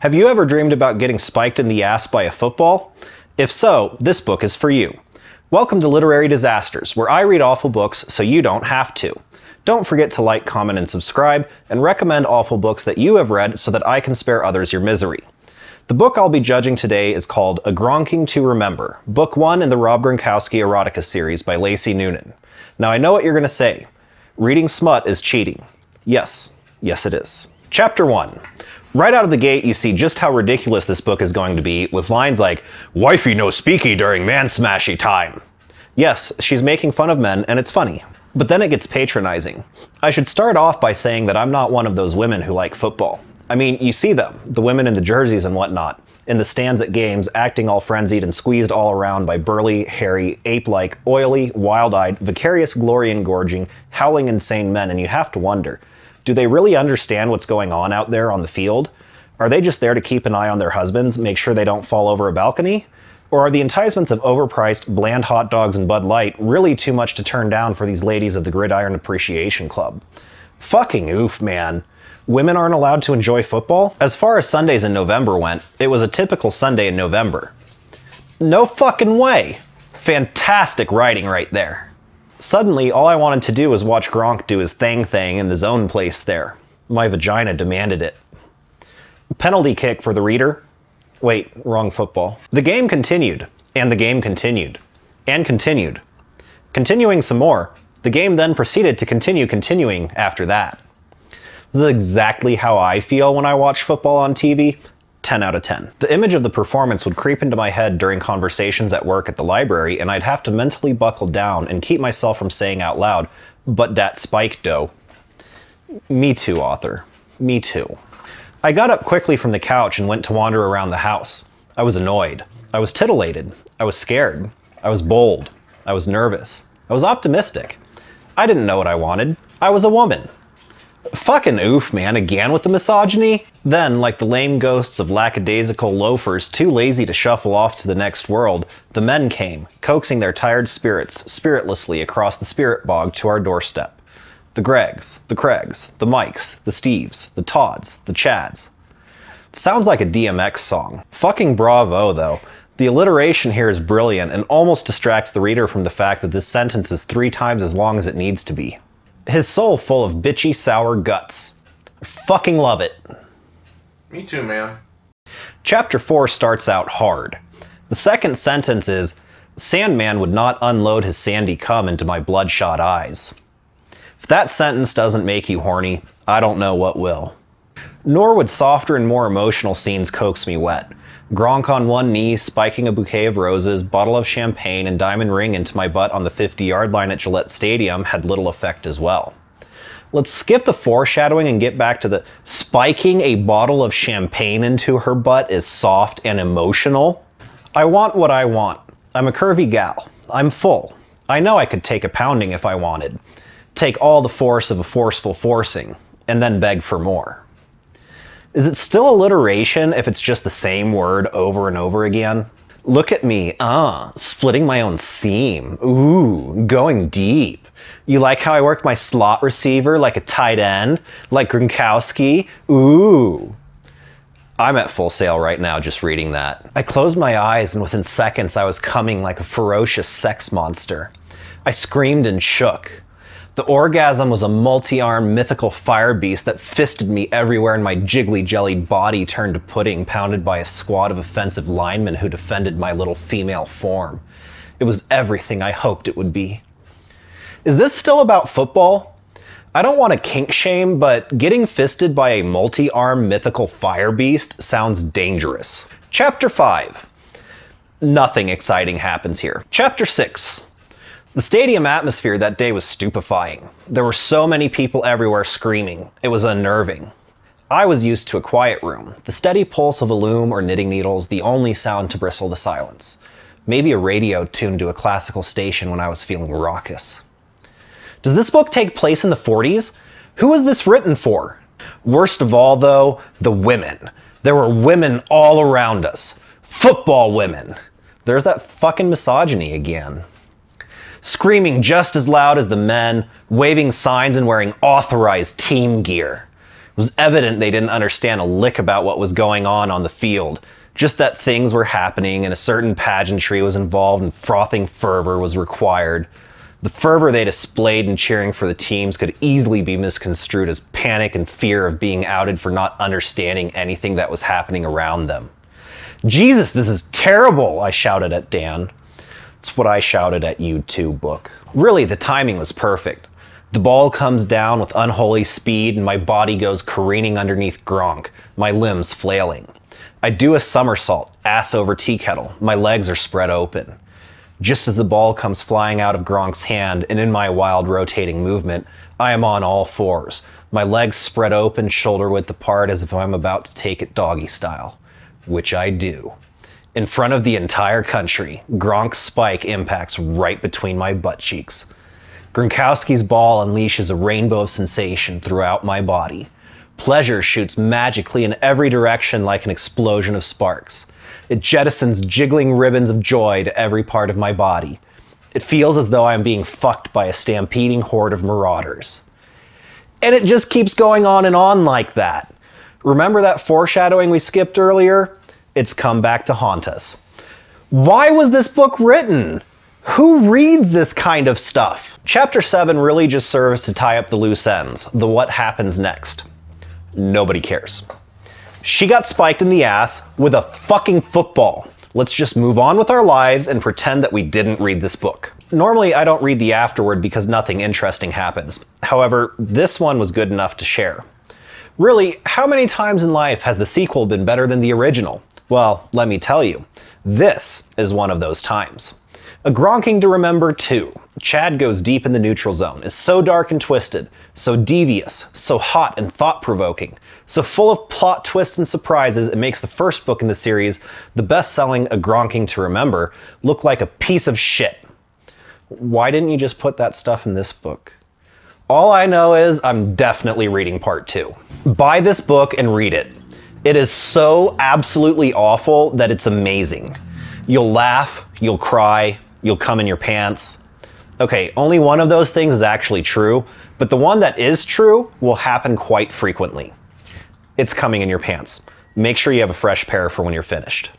Have you ever dreamed about getting spiked in the ass by a football? If so, this book is for you. Welcome to Literary Disasters, where I read awful books so you don't have to. Don't forget to like, comment, and subscribe, and recommend awful books that you have read so that I can spare others your misery. The book I'll be judging today is called A Gronking to Remember, Book 1 in the Rob Gronkowski erotica series by Lacey Noonan. Now I know what you're going to say. Reading smut is cheating. Yes, yes it is. Chapter 1 Right out of the gate, you see just how ridiculous this book is going to be, with lines like, Wifey no speaky during man smashy time. Yes, she's making fun of men, and it's funny. But then it gets patronizing. I should start off by saying that I'm not one of those women who like football. I mean, you see them, the women in the jerseys and whatnot, in the stands at games, acting all frenzied and squeezed all around by burly, hairy, ape like, oily, wild eyed, vicarious glory engorging, howling insane men, and you have to wonder do they really understand what's going on out there on the field? Are they just there to keep an eye on their husbands, make sure they don't fall over a balcony? Or are the enticements of overpriced, bland hot dogs and Bud Light really too much to turn down for these ladies of the Gridiron Appreciation Club? Fucking oof, man. Women aren't allowed to enjoy football? As far as Sundays in November went, it was a typical Sunday in November. No fucking way! Fantastic writing right there. Suddenly, all I wanted to do was watch Gronk do his thang thang in the zone place there. My vagina demanded it. Penalty kick for the reader. Wait, wrong football. The game continued, and the game continued, and continued. Continuing some more, the game then proceeded to continue continuing after that. This is exactly how I feel when I watch football on TV, 10 out of 10. The image of the performance would creep into my head during conversations at work at the library, and I'd have to mentally buckle down and keep myself from saying out loud, but dat spike dough. Me too, author. Me too. I got up quickly from the couch and went to wander around the house. I was annoyed. I was titillated. I was scared. I was bold. I was nervous. I was optimistic. I didn't know what I wanted. I was a woman. Fucking oof, man, again with the misogyny? Then, like the lame ghosts of lackadaisical loafers too lazy to shuffle off to the next world, the men came, coaxing their tired spirits spiritlessly across the spirit bog to our doorstep. The Gregs, the Craigs, the Mikes, the Steves, the Todds, the Chads. Sounds like a DMX song. Fucking bravo, though. The alliteration here is brilliant and almost distracts the reader from the fact that this sentence is three times as long as it needs to be his soul full of bitchy, sour guts. Fucking love it. Me too, man. Chapter 4 starts out hard. The second sentence is Sandman would not unload his sandy cum into my bloodshot eyes. If that sentence doesn't make you horny, I don't know what will. Nor would softer and more emotional scenes coax me wet. Gronk on one knee, spiking a bouquet of roses, bottle of champagne, and diamond ring into my butt on the 50 yard line at Gillette Stadium had little effect as well. Let's skip the foreshadowing and get back to the spiking a bottle of champagne into her butt is soft and emotional. I want what I want. I'm a curvy gal. I'm full. I know I could take a pounding if I wanted. Take all the force of a forceful forcing, and then beg for more. Is it still alliteration if it's just the same word over and over again? Look at me, ah, uh, splitting my own seam, ooh, going deep. You like how I work my slot receiver like a tight end, like Gronkowski, ooh. I'm at full sail right now just reading that. I closed my eyes and within seconds I was coming like a ferocious sex monster. I screamed and shook. The orgasm was a multi armed mythical fire beast that fisted me everywhere, and my jiggly jellied body turned to pudding, pounded by a squad of offensive linemen who defended my little female form. It was everything I hoped it would be. Is this still about football? I don't want to kink shame, but getting fisted by a multi armed mythical fire beast sounds dangerous. Chapter 5 Nothing exciting happens here. Chapter 6 the stadium atmosphere that day was stupefying. There were so many people everywhere screaming. It was unnerving. I was used to a quiet room, the steady pulse of a loom or knitting needles the only sound to bristle the silence. Maybe a radio tuned to a classical station when I was feeling raucous. Does this book take place in the 40s? Who was this written for? Worst of all, though, the women. There were women all around us. Football women. There's that fucking misogyny again screaming just as loud as the men, waving signs and wearing authorized team gear. It was evident they didn't understand a lick about what was going on on the field, just that things were happening and a certain pageantry was involved and frothing fervor was required. The fervor they displayed in cheering for the teams could easily be misconstrued as panic and fear of being outed for not understanding anything that was happening around them. Jesus, this is terrible, I shouted at Dan. It's what I shouted at you too, Book. Really, the timing was perfect. The ball comes down with unholy speed, and my body goes careening underneath Gronk, my limbs flailing. I do a somersault, ass over tea kettle, my legs are spread open. Just as the ball comes flying out of Gronk's hand, and in my wild rotating movement, I am on all fours, my legs spread open, shoulder width apart, as if I'm about to take it doggy style, which I do. In front of the entire country, Gronk's spike impacts right between my butt cheeks. Gronkowski's ball unleashes a rainbow of sensation throughout my body. Pleasure shoots magically in every direction like an explosion of sparks. It jettisons jiggling ribbons of joy to every part of my body. It feels as though I am being fucked by a stampeding horde of marauders. And it just keeps going on and on like that. Remember that foreshadowing we skipped earlier? it's come back to haunt us. Why was this book written? Who reads this kind of stuff? Chapter 7 really just serves to tie up the loose ends, the what happens next. Nobody cares. She got spiked in the ass with a fucking football. Let's just move on with our lives and pretend that we didn't read this book. Normally, I don't read the afterward because nothing interesting happens. However, this one was good enough to share. Really, how many times in life has the sequel been better than the original? Well, let me tell you, this is one of those times. A Gronking to remember too. Chad goes deep in the neutral zone, is so dark and twisted, so devious, so hot and thought-provoking, so full of plot twists and surprises it makes the first book in the series, the best-selling A Gronking to Remember, look like a piece of shit. Why didn't you just put that stuff in this book? All I know is I'm definitely reading part two. Buy this book and read it. It is so absolutely awful that it's amazing. You'll laugh, you'll cry, you'll come in your pants. Okay, only one of those things is actually true, but the one that is true will happen quite frequently. It's coming in your pants. Make sure you have a fresh pair for when you're finished.